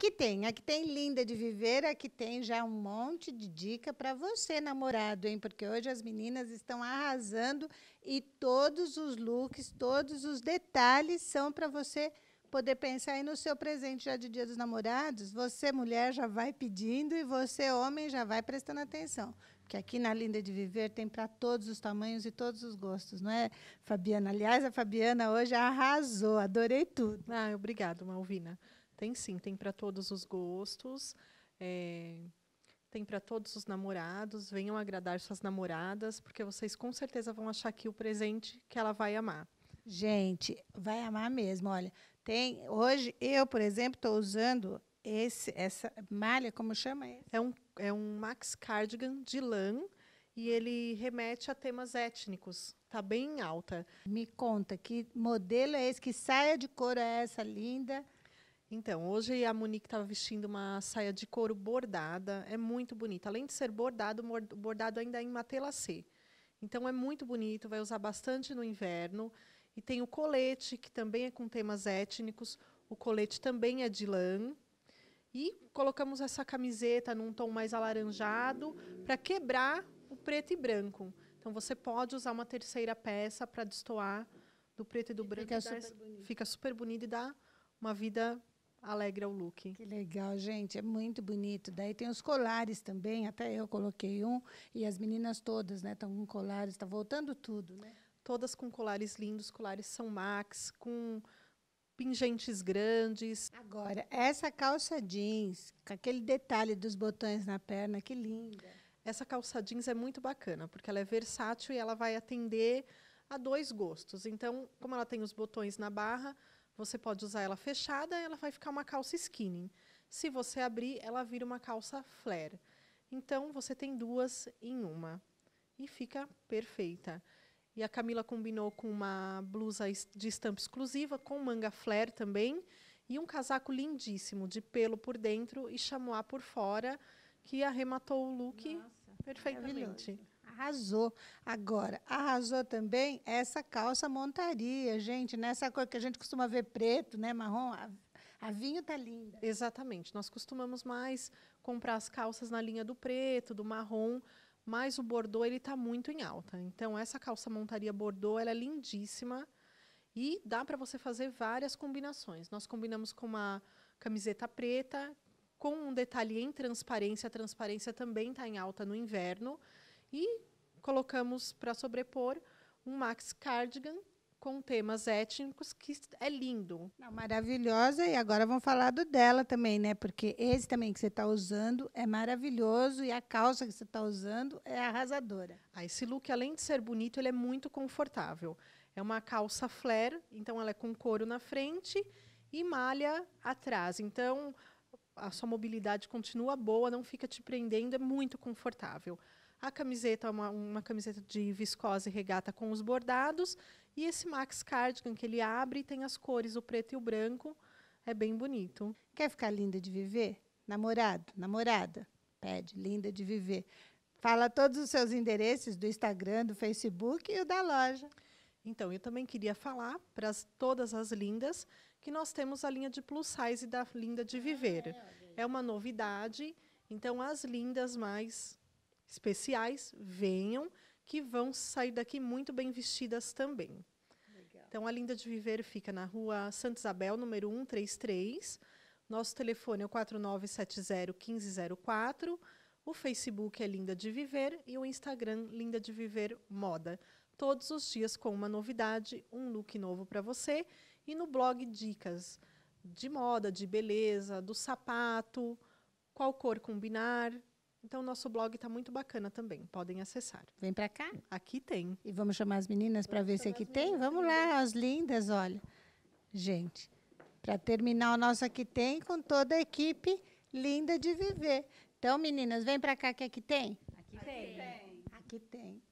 Aqui tem, aqui tem Linda de Viver, aqui tem já um monte de dica para você, namorado, hein? Porque hoje as meninas estão arrasando e todos os looks, todos os detalhes são para você poder pensar aí no seu presente já de Dia dos Namorados. Você, mulher, já vai pedindo e você, homem, já vai prestando atenção. Porque aqui na Linda de Viver tem para todos os tamanhos e todos os gostos, não é, Fabiana? Aliás, a Fabiana hoje arrasou, adorei tudo. Ah, obrigado, Malvina. Tem sim, tem para todos os gostos. É, tem para todos os namorados. Venham agradar suas namoradas, porque vocês com certeza vão achar aqui o presente que ela vai amar. Gente, vai amar mesmo. Olha, tem hoje eu, por exemplo, estou usando esse, essa malha, como chama? Esse? É um é um max cardigan de lã e ele remete a temas étnicos. Tá bem alta. Me conta que modelo é esse, que saia de cor é essa linda? Então, hoje a Monique estava vestindo uma saia de couro bordada, é muito bonita. Além de ser bordado, bordado ainda é em matelassé. Então é muito bonito, vai usar bastante no inverno. E tem o colete, que também é com temas étnicos. O colete também é de lã. E colocamos essa camiseta num tom mais alaranjado para quebrar o preto e branco. Então você pode usar uma terceira peça para destoar do preto e do branco. Fica, super, fica super bonito e dá uma vida alegra o look. Que legal, gente. É muito bonito. Daí tem os colares também. Até eu coloquei um. E as meninas todas, né? Estão com colares. Está voltando tudo, né? Todas com colares lindos. Colares São Max. Com pingentes grandes. Agora, essa calça jeans. Com aquele detalhe dos botões na perna. Que linda. Essa calça jeans é muito bacana. Porque ela é versátil e ela vai atender a dois gostos. Então, como ela tem os botões na barra você pode usar ela fechada, ela vai ficar uma calça skinny. Se você abrir, ela vira uma calça flare. Então, você tem duas em uma. E fica perfeita. E a Camila combinou com uma blusa de estampa exclusiva, com manga flare também, e um casaco lindíssimo, de pelo por dentro e chamois por fora, que arrematou o look Nossa, perfeitamente. Arrasou. Agora, arrasou também essa calça montaria, gente, nessa né? cor que a gente costuma ver preto, né, marrom. A, a vinho tá linda. Exatamente. Nós costumamos mais comprar as calças na linha do preto, do marrom, mas o bordô ele tá muito em alta. Então essa calça montaria bordô, ela é lindíssima e dá para você fazer várias combinações. Nós combinamos com uma camiseta preta, com um detalhe em transparência. A transparência também está em alta no inverno. E colocamos para sobrepor um Max Cardigan com temas étnicos, que é lindo. Não, maravilhosa, e agora vamos falar do dela também, né? Porque esse também que você está usando é maravilhoso e a calça que você está usando é arrasadora. Ah, esse look, além de ser bonito, ele é muito confortável. É uma calça flare, então ela é com couro na frente e malha atrás. Então, a sua mobilidade continua boa, não fica te prendendo, é muito confortável a camiseta, uma, uma camiseta de viscose regata com os bordados, e esse Max Cardigan que ele abre e tem as cores, o preto e o branco, é bem bonito. Quer ficar linda de viver? Namorado, namorada, pede, linda de viver. Fala todos os seus endereços do Instagram, do Facebook e o da loja. Então, eu também queria falar para todas as lindas que nós temos a linha de plus size da Linda de Viver. Ah, é, é uma novidade. Então, as lindas mais especiais venham, que vão sair daqui muito bem vestidas também. Legal. Então, a Linda de Viver fica na rua Santa Isabel, número 133. Nosso telefone é o 4970-1504. O Facebook é Linda de Viver e o Instagram Linda de Viver Moda. Todos os dias com uma novidade, um look novo para você. E no blog dicas de moda, de beleza, do sapato, qual cor combinar, então, nosso blog está muito bacana também. Podem acessar. Vem para cá? Aqui tem. E vamos chamar as meninas para ver se aqui tem? Vamos lá, as lindas, olha. Gente, para terminar o nosso aqui tem com toda a equipe linda de viver. Então, meninas, vem para cá que aqui tem? Aqui, aqui tem. tem. Aqui tem.